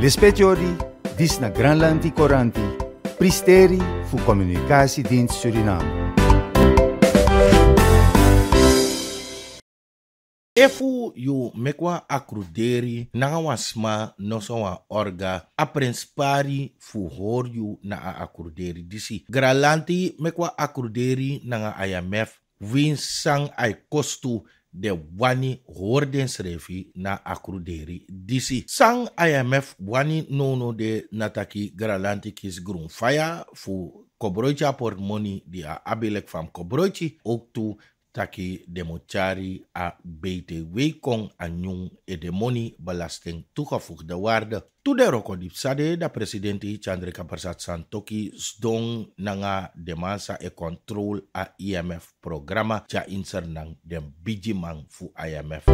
Lispetiori, na Granlanti Coranti, Pristeri voor Communicatiedienst Suriname. Efu yu mekwa akruderi nanga wasma noso wa orga aprenspari fu hor yu na a akruderi disi. Gralanti mekwa akruderi nanga IMF win sang ay kostu de wani hoordensrevi na akruderi disi. Sang IMF wani nono de nataki gralantikis faya fu kobroja portmoni dia abilek fam kobroji oktu. taki demochari a BTW kon anjung e demoni belasting toegevoegde waarde. Tude roko dipsade da presidenti Chandrika Persat Santoki sdong nanga demasa e kontrol a IMF programa ja inser nang dem bijimang fu IMF.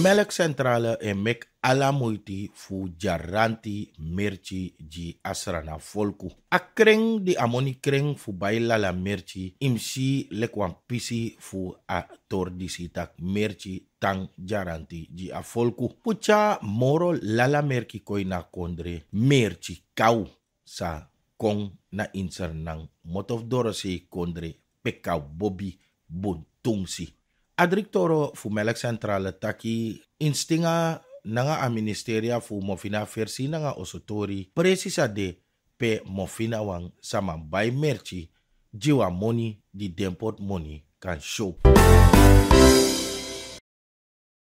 melkcentrale in Mek Alamuiti fu Jaranti merci ji Asrana Folku. Akreng di amoni kring fu Bailala merci imsi lekwan pisi fu a tak Merci tang Jaranti ji a Folku. Pucha moro lala merki koina kondre merci kau sa kong na insernang motof dorose kondre pekau bobi buntumsi. adriktoro fu melek sentral taki instinga nanga a ministeria fu mo fina versi nanga osotori presisa de pe mo fina wan sama bai merci jiwa moni di dempot moni kan show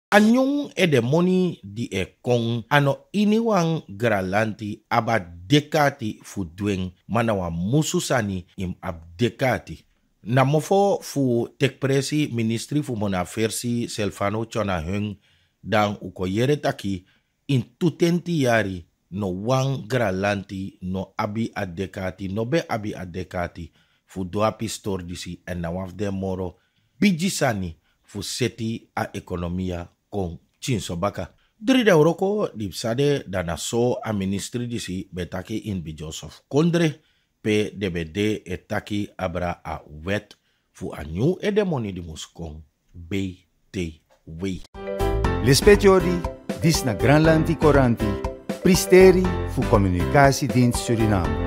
Anyong e de moni di e kong ano iniwang gralanti aba dekati fu dweng manawa mususani im abdekati. Namofo fu tekpresi ministri fu mona versi Selfano chona hung dan uko taki in tutenti yari no wang gralanti no abi adekati no be abi adekati fu pistor disi en na waf de moro bijisani fu seti a ekonomia kon chinsobaka. Dri de uroko dipsade dana so a ministri disi betaki in bijosof kondre. PDBD e taki abra a wet fu a nyu e de moni di muskon BTW. L'espetiori dis na Granlandi Coranti, pristeri fu comunicasi din Suriname.